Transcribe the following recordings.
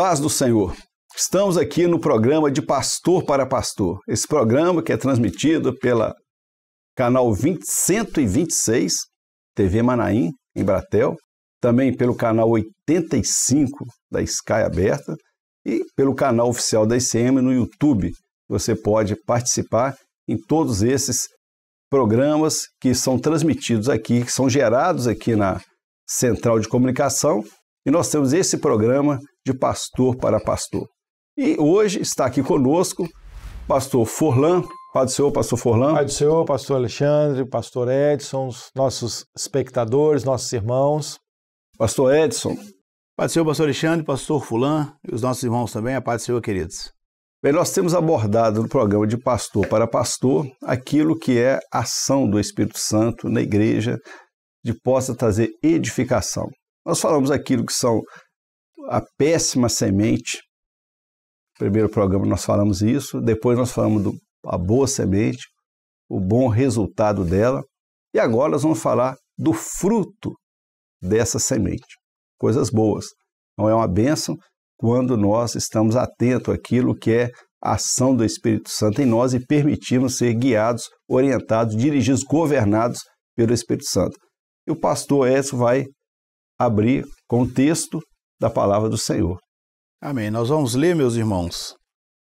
Paz do Senhor. Estamos aqui no programa de Pastor para Pastor. Esse programa que é transmitido pela canal 20, 126 TV Manaim em Bratel, também pelo canal 85 da Sky Aberta e pelo canal oficial da ICM no YouTube. Você pode participar em todos esses programas que são transmitidos aqui, que são gerados aqui na central de comunicação e nós temos esse programa de pastor para pastor. E hoje está aqui conosco pastor Forlan, Pai do Senhor, pastor Forlan. Pai do Senhor, pastor Alexandre, pastor Edson, nossos espectadores, nossos irmãos. Pastor Edson. Pai do Senhor, pastor Alexandre, pastor Fulan e os nossos irmãos também, a paz do Senhor, queridos. Bem, nós temos abordado no programa de pastor para pastor aquilo que é a ação do Espírito Santo na igreja de possa trazer edificação. Nós falamos aquilo que são a péssima semente. No primeiro programa nós falamos isso, depois nós falamos do, a boa semente, o bom resultado dela, e agora nós vamos falar do fruto dessa semente. Coisas boas. Não é uma bênção quando nós estamos atentos àquilo que é a ação do Espírito Santo em nós e permitimos ser guiados, orientados, dirigidos, governados pelo Espírito Santo. E o pastor Edson vai abrir com o texto da palavra do Senhor. Amém. Nós vamos ler, meus irmãos,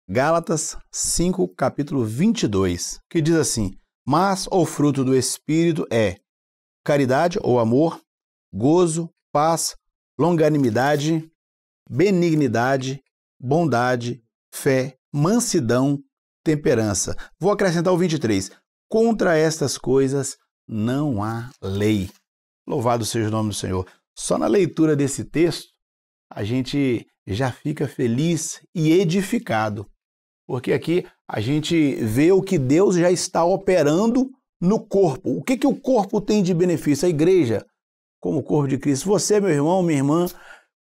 Gálatas 5, capítulo 22, que diz assim: Mas o fruto do Espírito é caridade ou amor, gozo, paz, longanimidade, benignidade, bondade, fé, mansidão, temperança. Vou acrescentar o 23. Contra estas coisas não há lei. Louvado seja o nome do Senhor. Só na leitura desse texto a gente já fica feliz e edificado, porque aqui a gente vê o que Deus já está operando no corpo. O que, que o corpo tem de benefício? A igreja, como o corpo de Cristo. Você, meu irmão, minha irmã,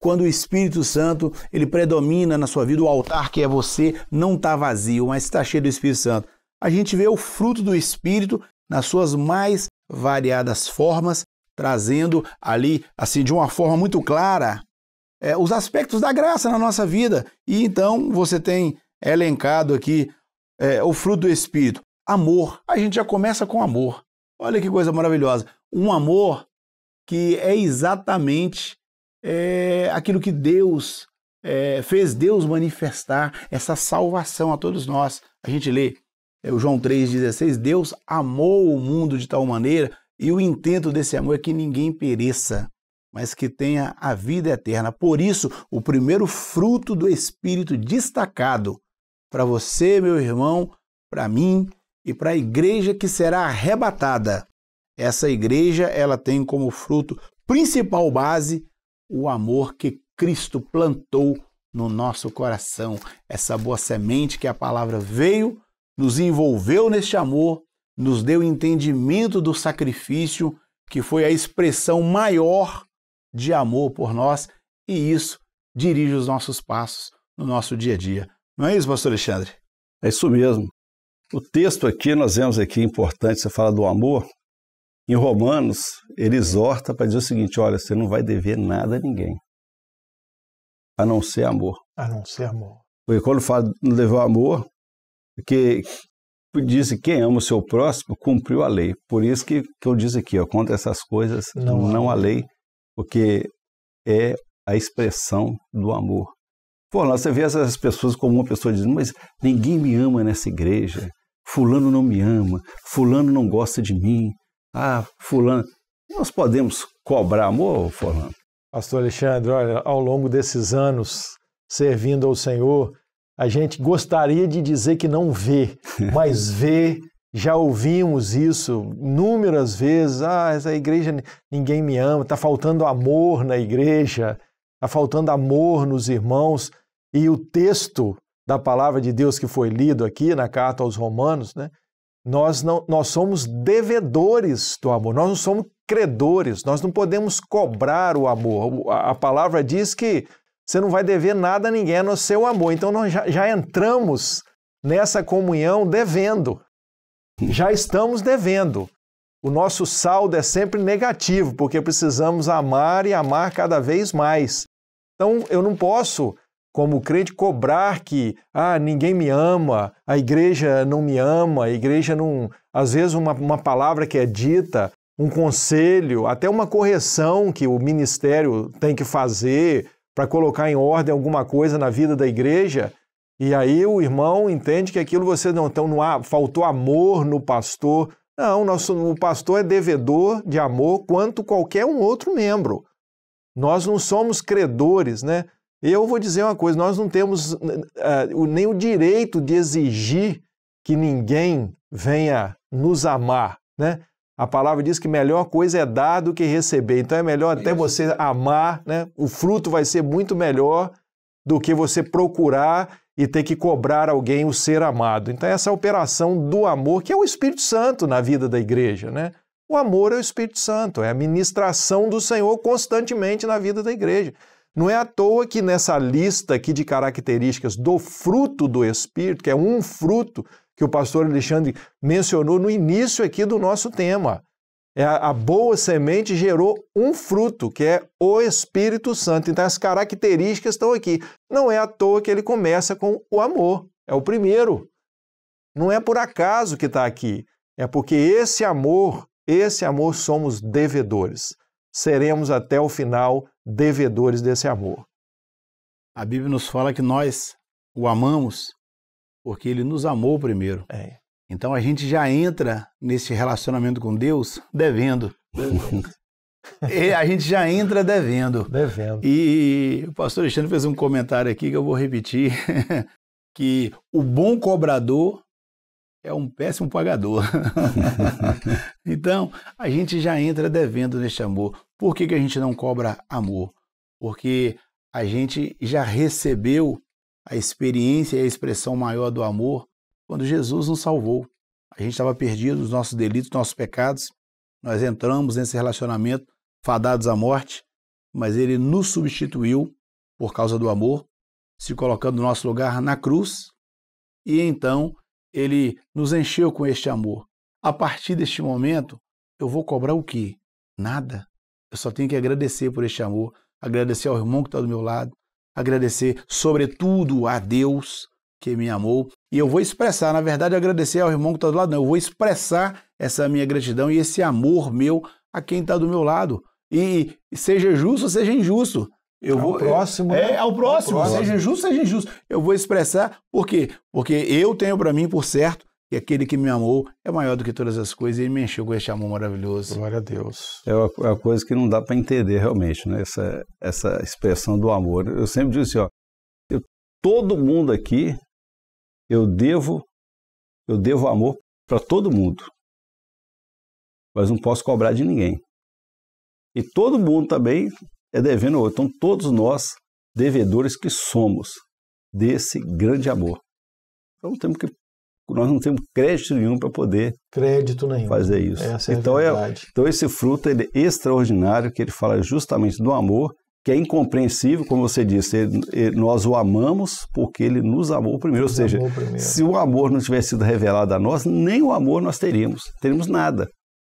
quando o Espírito Santo ele predomina na sua vida, o altar que é você não está vazio, mas está cheio do Espírito Santo. A gente vê o fruto do Espírito nas suas mais variadas formas trazendo ali, assim, de uma forma muito clara, é, os aspectos da graça na nossa vida. E então você tem elencado aqui é, o fruto do Espírito. Amor. A gente já começa com amor. Olha que coisa maravilhosa. Um amor que é exatamente é, aquilo que Deus é, fez Deus manifestar essa salvação a todos nós. A gente lê é, o João 3,16, Deus amou o mundo de tal maneira e o intento desse amor é que ninguém pereça, mas que tenha a vida eterna. Por isso, o primeiro fruto do Espírito destacado para você, meu irmão, para mim e para a igreja que será arrebatada. Essa igreja, ela tem como fruto principal base o amor que Cristo plantou no nosso coração. Essa boa semente que a palavra veio, nos envolveu neste amor nos deu entendimento do sacrifício, que foi a expressão maior de amor por nós, e isso dirige os nossos passos no nosso dia a dia. Não é isso, pastor Alexandre? É isso mesmo. O texto aqui, nós vemos aqui, é importante, você fala do amor. Em Romanos, ele exorta para dizer o seguinte: olha, você não vai dever nada a ninguém, a não ser amor. A não ser amor. Porque quando fala não dever amor, porque é Tipo, disse quem ama o seu próximo cumpriu a lei. Por isso que, que eu disse aqui, ó, contra essas coisas não, não há lei, porque é a expressão do amor. Pô, lá você vê essas pessoas como uma pessoa dizendo, mas ninguém me ama nessa igreja, fulano não me ama, fulano não gosta de mim, ah, fulano. Nós podemos cobrar amor, fulano? Pastor Alexandre, olha, ao longo desses anos servindo ao Senhor, a gente gostaria de dizer que não vê, mas vê. Já ouvimos isso inúmeras vezes. Ah, essa igreja ninguém me ama, está faltando amor na igreja, está faltando amor nos irmãos. E o texto da palavra de Deus que foi lido aqui na carta aos Romanos, né? Nós não nós somos devedores do amor. Nós não somos credores. Nós não podemos cobrar o amor. A palavra diz que você não vai dever nada a ninguém no seu amor. Então nós já, já entramos nessa comunhão devendo. Já estamos devendo. O nosso saldo é sempre negativo, porque precisamos amar e amar cada vez mais. Então eu não posso, como crente, cobrar que ah, ninguém me ama, a igreja não me ama, a igreja não. Às vezes, uma, uma palavra que é dita, um conselho, até uma correção que o ministério tem que fazer, para colocar em ordem alguma coisa na vida da igreja, e aí o irmão entende que aquilo você não então não há, faltou amor no pastor. Não, nosso, o pastor é devedor de amor quanto qualquer um outro membro. Nós não somos credores, né? Eu vou dizer uma coisa: nós não temos uh, nem o direito de exigir que ninguém venha nos amar, né? A palavra diz que melhor coisa é dar do que receber. Então é melhor até você amar, né? O fruto vai ser muito melhor do que você procurar e ter que cobrar alguém o ser amado. Então essa é operação do amor, que é o Espírito Santo na vida da igreja, né? O amor é o Espírito Santo, é a ministração do Senhor constantemente na vida da igreja. Não é à toa que nessa lista aqui de características do fruto do Espírito, que é um fruto, que o pastor Alexandre mencionou no início aqui do nosso tema. É a, a boa semente gerou um fruto, que é o Espírito Santo. Então, as características estão aqui. Não é à toa que ele começa com o amor, é o primeiro. Não é por acaso que está aqui. É porque esse amor, esse amor somos devedores. Seremos até o final devedores desse amor. A Bíblia nos fala que nós o amamos porque ele nos amou primeiro. É. Então a gente já entra nesse relacionamento com Deus devendo. a gente já entra devendo. Devendo. E o pastor Alexandre fez um comentário aqui que eu vou repetir, que o bom cobrador é um péssimo pagador. então, a gente já entra devendo neste amor. Por que, que a gente não cobra amor? Porque a gente já recebeu a experiência e a expressão maior do amor quando Jesus nos salvou. A gente estava perdido, os nossos delitos, nossos pecados. Nós entramos nesse relacionamento fadados à morte, mas ele nos substituiu por causa do amor, se colocando no nosso lugar na cruz. E então ele nos encheu com este amor. A partir deste momento, eu vou cobrar o quê? Nada. Eu só tenho que agradecer por este amor, agradecer ao irmão que está do meu lado, agradecer, sobretudo, a Deus que me amou. E eu vou expressar, na verdade, agradecer ao irmão que está do lado, não. Eu vou expressar essa minha gratidão e esse amor meu a quem está do meu lado. E seja justo, seja injusto. Eu ao vou, próximo. É, né? ao próximo. Ao próximo. Seja justo, seja injusto. Eu vou expressar por quê? Porque eu tenho para mim, por certo, e aquele que me amou é maior do que todas as coisas, e ele me encheu com este amor maravilhoso. Glória a Deus. É uma, é uma coisa que não dá para entender realmente, né? Essa, essa expressão do amor. Eu sempre digo assim, ó, eu, todo mundo aqui, eu devo, eu devo amor para todo mundo. Mas não posso cobrar de ninguém. E todo mundo também é devendo outro. Então todos nós, devedores que somos desse grande amor. Então temos que nós não temos crédito nenhum para poder crédito nenhum. fazer isso. Essa é então, é é, então esse fruto ele é extraordinário, que ele fala justamente do amor, que é incompreensível, como você disse, ele, ele, nós o amamos porque ele nos amou primeiro. Nos Ou seja, primeiro. se o amor não tivesse sido revelado a nós, nem o amor nós teríamos, teríamos nada.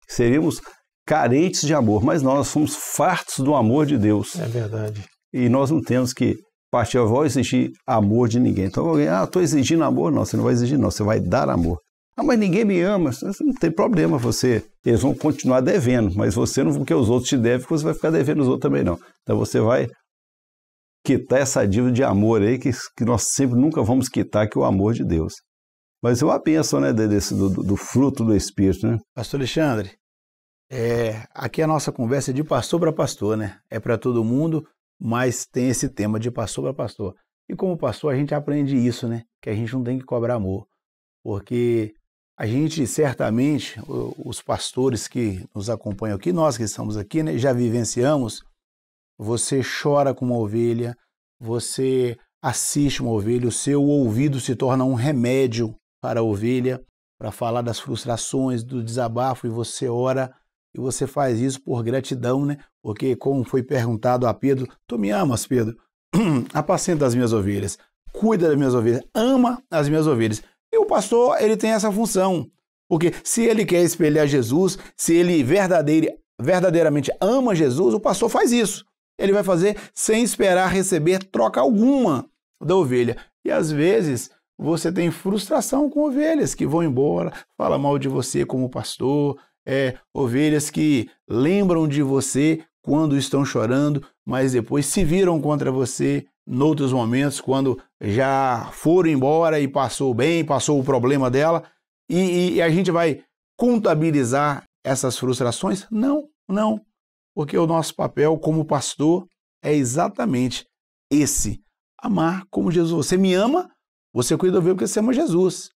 Seríamos carentes de amor, mas nós somos fartos do amor de Deus. É verdade. E nós não temos que partir eu vou exigir amor de ninguém. Então alguém, ah, estou exigindo amor. Não, você não vai exigir, não. Você vai dar amor. Ah, mas ninguém me ama. Não tem problema você. Eles vão continuar devendo, mas você não, porque os outros te devem, você vai ficar devendo os outros também, não. Então você vai quitar essa dívida de amor aí, que, que nós sempre nunca vamos quitar, que é o amor de Deus. Mas é uma bênção, né, desse, do, do, fruto do Espírito, né? Pastor Alexandre, é, aqui a nossa conversa é de pastor para pastor, né? É para todo mundo mas tem esse tema de pastor para pastor. E como pastor, a gente aprende isso, né? Que a gente não tem que cobrar amor, porque a gente certamente, os pastores que nos acompanham aqui, nós que estamos aqui, né, já vivenciamos. Você chora com uma ovelha, você assiste uma ovelha, o seu ouvido se torna um remédio para a ovelha, para falar das frustrações, do desabafo, e você ora e você faz isso por gratidão, né? Porque, como foi perguntado a Pedro, tu me amas, Pedro? Apacenta as minhas ovelhas, cuida das minhas ovelhas, ama as minhas ovelhas. E o pastor, ele tem essa função. Porque se ele quer espelhar Jesus, se ele verdadeiramente ama Jesus, o pastor faz isso. Ele vai fazer sem esperar receber troca alguma da ovelha. E às vezes você tem frustração com ovelhas que vão embora, fala mal de você como pastor, é, ovelhas que lembram de você quando estão chorando, mas depois se viram contra você noutros momentos, quando já foram embora e passou bem, passou o problema dela, e, e a gente vai contabilizar essas frustrações? Não, não, porque o nosso papel como pastor é exatamente esse: amar como Jesus. Você me ama, você cuida do porque você ama Jesus.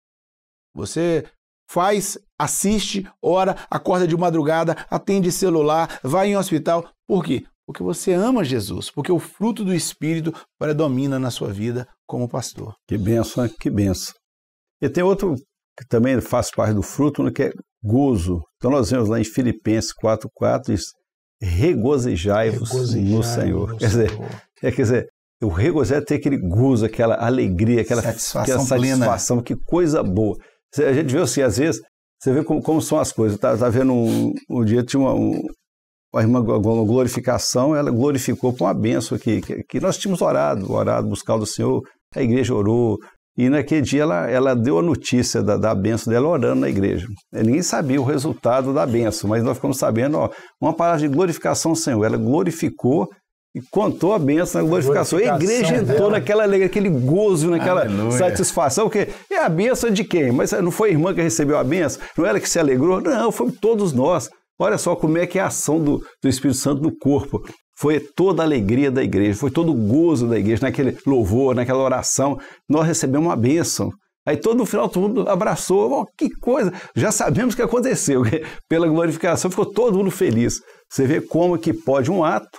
Você faz, assiste, ora, acorda de madrugada, atende celular, vai em hospital. Por quê? Porque você ama Jesus, porque o fruto do Espírito predomina na sua vida como pastor. Que benção, que benção. E tem outro que também faz parte do fruto, né, que é gozo. Então nós vemos lá em Filipenses 4,4, diz, regozijai-vos Regozijai no Senhor. No quer, Senhor. Dizer, é, quer dizer, o regozijar é ter aquele gozo, aquela alegria, aquela satisfação, aquela satisfação plena. que coisa boa. A gente vê assim, às vezes, você vê como, como são as coisas. Tá, tá vendo um, um dia tinha uma, um, irmã uma glorificação, ela glorificou com a benção que, que, que, nós tínhamos orado, orado, buscado o Senhor, a igreja orou. E naquele dia ela, ela deu a notícia da, da benção dela orando na igreja. É, ninguém sabia o resultado da benção, mas nós ficamos sabendo, ó, uma palavra de glorificação ao Senhor. Ela glorificou e contou a bênção, a glorificação. A igreja né? entrou naquela alegria, aquele gozo, naquela Aleluia. satisfação, porque é a bênção de quem? Mas não foi a irmã que recebeu a bênção? Não era que se alegrou? Não, foi todos nós. Olha só como é que é a ação do, do Espírito Santo no corpo. Foi toda a alegria da igreja, foi todo o gozo da igreja, naquele louvor, naquela oração. Nós recebemos uma bênção. Aí todo no final todo mundo abraçou, oh, que coisa! Já sabemos o que aconteceu. Pela glorificação ficou todo mundo feliz. Você vê como que pode um ato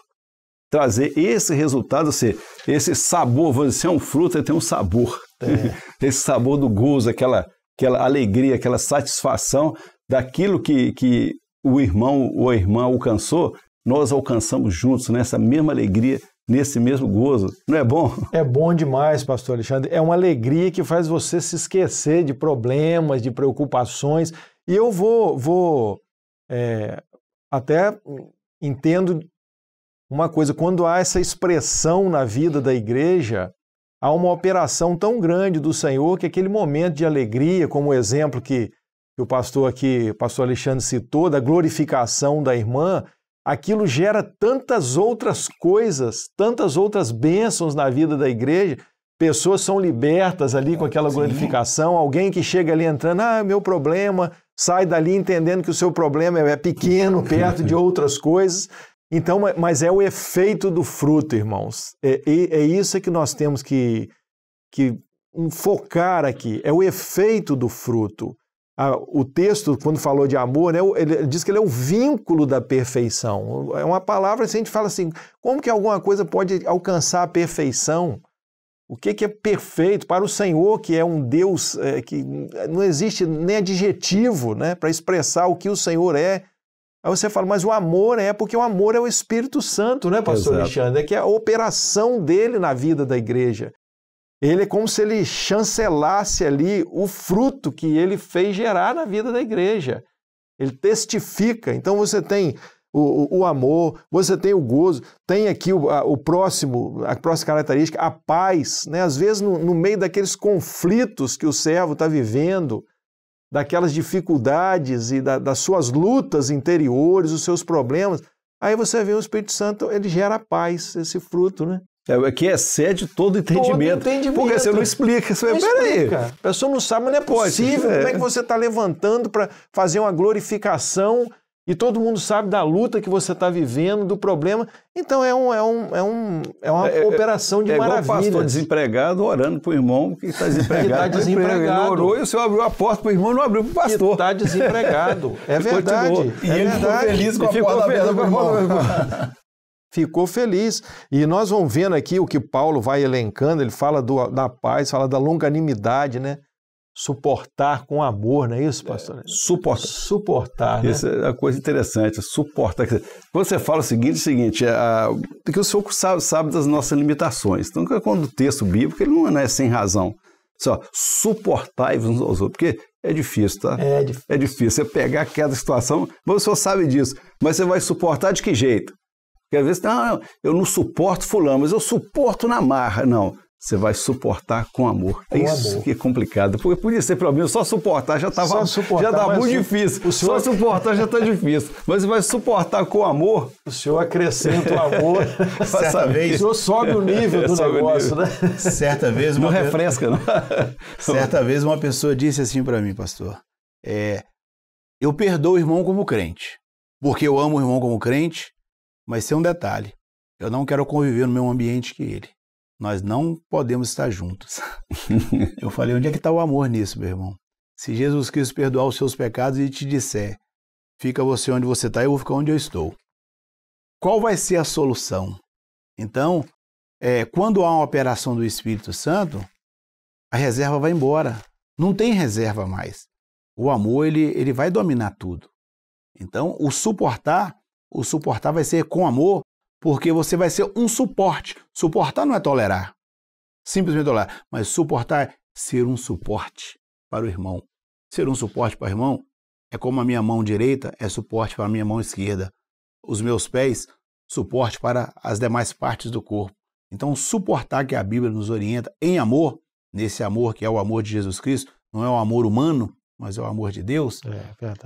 trazer esse resultado, assim, esse sabor, vamos dizer, se é um fruto, ele tem um sabor. É. Esse sabor do gozo, aquela, aquela alegria, aquela satisfação daquilo que, que o irmão ou a irmã alcançou, nós alcançamos juntos nessa mesma alegria, nesse mesmo gozo. Não é bom? É bom demais, pastor Alexandre. É uma alegria que faz você se esquecer de problemas, de preocupações. E eu vou, vou é, até entendo uma coisa, quando há essa expressão na vida da igreja, há uma operação tão grande do Senhor que aquele momento de alegria, como o exemplo que, que o pastor aqui, o pastor Alexandre citou, da glorificação da irmã, aquilo gera tantas outras coisas, tantas outras bênçãos na vida da igreja. Pessoas são libertas ali com aquela glorificação, alguém que chega ali entrando, ah, meu problema, sai dali entendendo que o seu problema é, é pequeno, perto de outras coisas. Então, mas é o efeito do fruto, irmãos. É, é, é isso que nós temos que, que focar aqui. É o efeito do fruto. o texto, quando falou de amor, né, ele diz que ele é o vínculo da perfeição. É uma palavra que assim, a gente fala assim: como que alguma coisa pode alcançar a perfeição? O que, que é perfeito para o Senhor, que é um Deus é, que não existe nem adjetivo né, para expressar o que o Senhor é, Aí você fala, mas o amor é porque o amor é o Espírito Santo, né, pastor Exato. Alexandre? É que é a operação dele na vida da igreja. Ele é como se ele chancelasse ali o fruto que ele fez gerar na vida da igreja. Ele testifica. Então você tem o, o, amor, você tem o gozo, tem aqui o, a, o próximo, a próxima característica, a paz. Né? Às vezes, no, no meio daqueles conflitos que o servo está vivendo, daquelas dificuldades e da, das suas lutas interiores, os seus problemas, aí você vê o Espírito Santo, ele gera paz, esse fruto, né? É, é que excede todo entendimento. Todo entendimento. Porque você não explica. Você não peraí, explica. a pessoa não sabe, mas não é, é possível. É. Como é que é. você está levantando para fazer uma glorificação e todo mundo sabe da luta que você está vivendo, do problema. Então é, um, é, um, é, um, é uma é, é operação de é maravilha. Igual o pastor desempregado orando para o irmão que está desempregado. Está desempregado. Ele orou e o senhor abriu a porta para o irmão não abriu para o pastor. Está desempregado. É verdade. E é ele verdade. ficou feliz com a ficou porta aberta para o irmão. ficou feliz. E nós vamos vendo aqui o que Paulo vai elencando, ele fala do, da paz, fala da longanimidade, né? suportar com amor, não é isso, é, pastor? É, suportar. Suportar, né? Isso é a coisa interessante, suportar. Quando você fala o seguinte, o seguinte, é porque o senhor sabe, sabe, das nossas limitações. Então, quando o texto bíblico, ele não é, é sem razão. Só suportar e uns aos outros, porque é difícil, tá? É difícil. É difícil. Você pegar aquela situação, mas o senhor sabe disso. Mas você vai suportar de que jeito? Porque às vezes, não, ah, eu não suporto fulano, mas eu suporto na marra. Não, você vai suportar com amor. É com isso amor. que é complicado, porque podia ser para mim só suportar já estava já dá muito difícil. Senhor... Só suportar já está difícil, mas você vai suportar com amor. O senhor acrescenta o amor. certa vez. O senhor sobe o nível do sobe negócio, nível. né? Certa vez uma não refresca, não. certa vez uma pessoa disse assim para mim, pastor: é, eu perdoo o irmão como crente, porque eu amo o irmão como crente, mas tem um detalhe: eu não quero conviver no mesmo ambiente que ele nós não podemos estar juntos. eu falei, onde é que está o amor nisso, meu irmão? Se Jesus Cristo perdoar os seus pecados e te disser, fica você onde você está, eu vou ficar onde eu estou. Qual vai ser a solução? Então, é, quando há uma operação do Espírito Santo, a reserva vai embora. Não tem reserva mais. O amor, ele, ele vai dominar tudo. Então, o suportar, o suportar vai ser com amor, porque você vai ser um suporte. Suportar não é tolerar, simplesmente tolerar, mas suportar é ser um suporte para o irmão. Ser um suporte para o irmão é como a minha mão direita é suporte para a minha mão esquerda, os meus pés, suporte para as demais partes do corpo. Então, suportar que a Bíblia nos orienta em amor, nesse amor que é o amor de Jesus Cristo, não é o amor humano, mas é o amor de Deus,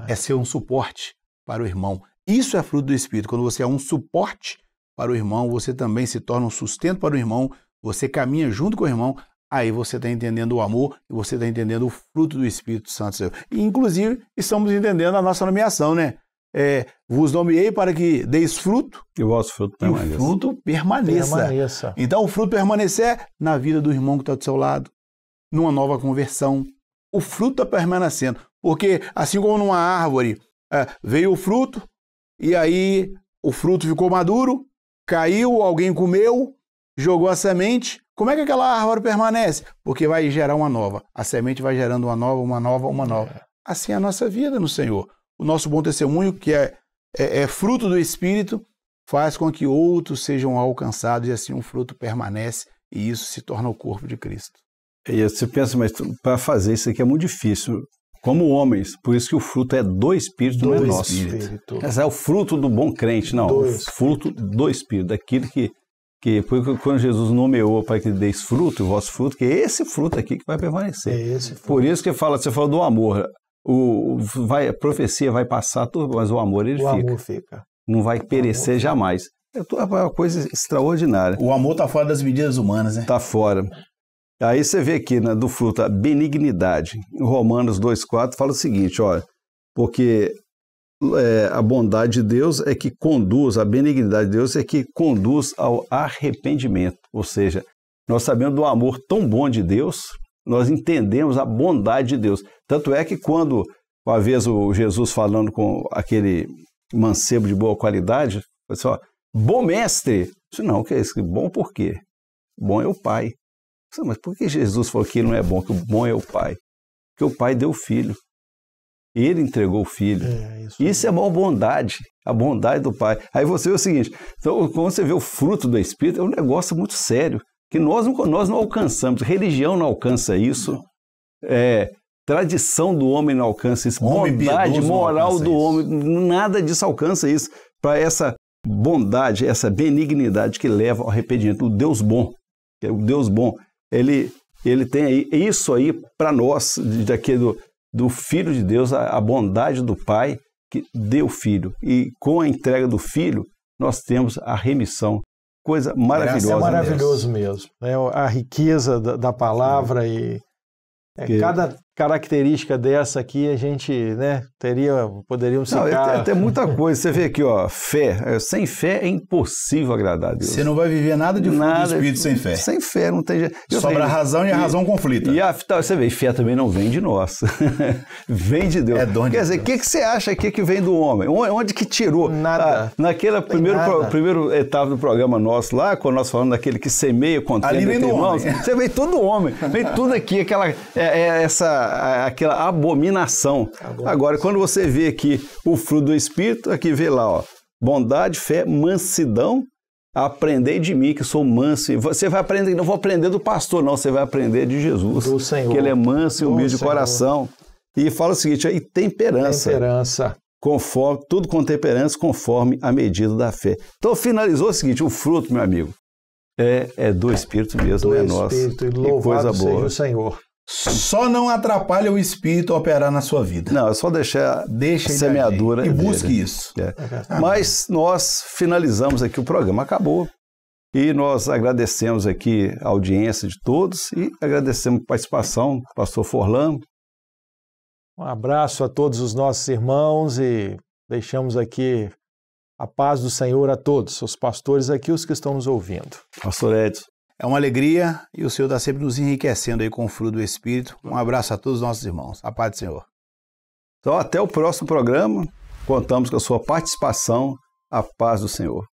é, é ser um suporte para o irmão. Isso é fruto do Espírito, quando você é um suporte para o irmão, você também se torna um sustento para o irmão, você caminha junto com o irmão, aí você está entendendo o amor e você está entendendo o fruto do Espírito Santo seu. E, inclusive, estamos entendendo a nossa nomeação, né? É, vos nomeei para que deis fruto e o vosso fruto permaneça. o fruto permaneça. permaneça. Então, o fruto permanecer na vida do irmão que está do seu lado, numa nova conversão. O fruto está permanecendo, porque assim como numa árvore é, veio o fruto e aí o fruto ficou maduro, caiu, alguém comeu, jogou a semente. Como é que aquela árvore permanece? Porque vai gerar uma nova. A semente vai gerando uma nova, uma nova, uma nova. É. Assim é a nossa vida no Senhor. O nosso bom testemunho, que é, é, é fruto do Espírito, faz com que outros sejam alcançados e assim um fruto permanece e isso se torna o corpo de Cristo. E você pensa, mas para fazer isso aqui é muito difícil como homens. Por isso que o fruto é do Espírito, do não é nosso. Espírito. é o fruto do bom crente, não. Do fruto do Espírito, daquilo que, que quando Jesus nomeou para que deis fruto, o vosso fruto, que é esse fruto aqui que vai permanecer. É esse fruto. Por isso que fala, você falou do amor. O, vai, a profecia vai passar, mas o amor ele o fica. Amor fica. Não vai perecer jamais. É uma coisa extraordinária. O amor está fora das medidas humanas, né? Está fora. Aí você vê aqui né, do fruto a benignidade. Em Romanos 2,4 fala o seguinte: olha, porque é, a bondade de Deus é que conduz, a benignidade de Deus é que conduz ao arrependimento. Ou seja, nós sabemos do amor tão bom de Deus, nós entendemos a bondade de Deus. Tanto é que quando, uma vez o Jesus falando com aquele mancebo de boa qualidade, falou assim, ó, bom mestre. Eu disse, não, que é isso? Bom por quê? Bom é o Pai. Mas por que Jesus falou que não é bom? Que o bom é o Pai? Porque o Pai deu o Filho. Ele entregou o Filho. É, isso, isso é maior bondade, a bondade do Pai. Aí você vê o seguinte, então, quando você vê o fruto do Espírito, é um negócio muito sério, que nós não, nós não alcançamos. Religião não alcança isso, é, tradição do homem não alcança isso, homem bondade moral do isso. homem, nada disso alcança isso. Para essa bondade, essa benignidade que leva ao arrependimento, o Deus bom, é o Deus bom, ele, ele tem aí, isso aí para nós, daqui do, do Filho de Deus, a, a bondade do Pai que deu o Filho. E com a entrega do Filho, nós temos a remissão coisa maravilhosa. Graça é maravilhoso mesmo. mesmo. É né? a riqueza da, da palavra Sim. e é, cada, característica dessa aqui a gente né, teria, poderíamos não, é é Até, muita coisa. Você vê aqui, ó, fé. É, sem fé é impossível agradar a Deus. Você não vai viver nada de nada, espírito sem fé. Sem fé, não tem Sobra tenho... a razão e a razão conflita. E a, você vê, fé também não vem de nós. vem de Deus. É dom de Quer dizer, o que, que você acha aqui que vem do homem? Onde que tirou? Nada. Ah, naquela primeira, pro, etapa do programa nosso lá, quando nós falamos daquele que semeia, do irmãos, você vê todo homem. Vem tudo aqui, aquela, é, é, essa aquela, abominação. abominação. Agora, quando você vê aqui o fruto do Espírito, aqui vê lá, ó, bondade, fé, mansidão, aprendei de mim que sou manso. Você vai aprender, não vou aprender do pastor, não, você vai aprender de Jesus. Do Senhor. Que ele é manso e humilde de coração. E fala o seguinte, aí temperança. Temperança. Conforme, tudo com temperança, conforme a medida da fé. Então finalizou o seguinte, o fruto, meu amigo, é, é do é Espírito mesmo, do é Espírito, nosso. Do Espírito, e louvado coisa boa. seja o Senhor. Só não atrapalha o espírito operar na sua vida. Não, é só deixar Deixa semeadura. E busque dele. isso. É. é Mas nós finalizamos aqui o programa, acabou. E nós agradecemos aqui a audiência de todos e agradecemos a participação do pastor Forlan. Um abraço a todos os nossos irmãos e deixamos aqui a paz do Senhor a todos, os pastores aqui, os que estão nos ouvindo. Pastor Edson. É uma alegria e o Senhor está sempre nos enriquecendo aí com o fruto do Espírito. Um abraço a todos os nossos irmãos. A paz do Senhor. Então, até o próximo programa. Contamos com a sua participação. A paz do Senhor.